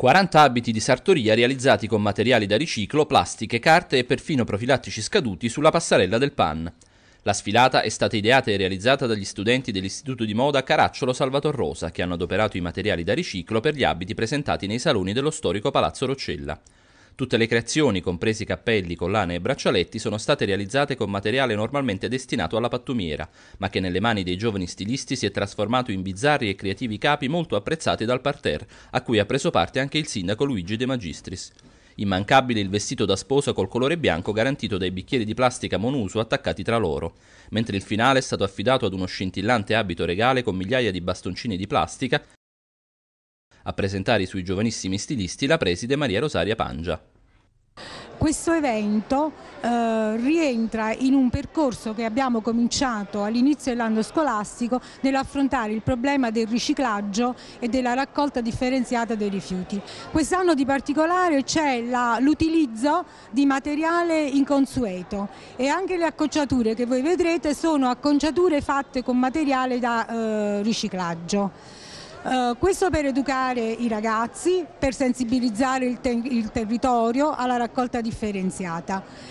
40 abiti di sartoria realizzati con materiali da riciclo, plastiche, carte e perfino profilattici scaduti sulla passarella del PAN. La sfilata è stata ideata e realizzata dagli studenti dell'Istituto di Moda Caracciolo Salvator Rosa, che hanno adoperato i materiali da riciclo per gli abiti presentati nei saloni dello storico Palazzo Roccella. Tutte le creazioni, compresi cappelli, collane e braccialetti, sono state realizzate con materiale normalmente destinato alla pattumiera, ma che nelle mani dei giovani stilisti si è trasformato in bizzarri e creativi capi molto apprezzati dal parterre, a cui ha preso parte anche il sindaco Luigi De Magistris. Immancabile il vestito da sposa col colore bianco garantito dai bicchieri di plastica monuso attaccati tra loro, mentre il finale è stato affidato ad uno scintillante abito regale con migliaia di bastoncini di plastica a presentare i suoi giovanissimi stilisti la preside Maria Rosaria Pangia questo evento eh, rientra in un percorso che abbiamo cominciato all'inizio dell'anno scolastico nell'affrontare il problema del riciclaggio e della raccolta differenziata dei rifiuti. Quest'anno di particolare c'è l'utilizzo di materiale inconsueto e anche le acconciature che voi vedrete sono acconciature fatte con materiale da eh, riciclaggio. Eh, questo per educare i ragazzi, per sensibilizzare il, te il territorio alla raccolta differenziata.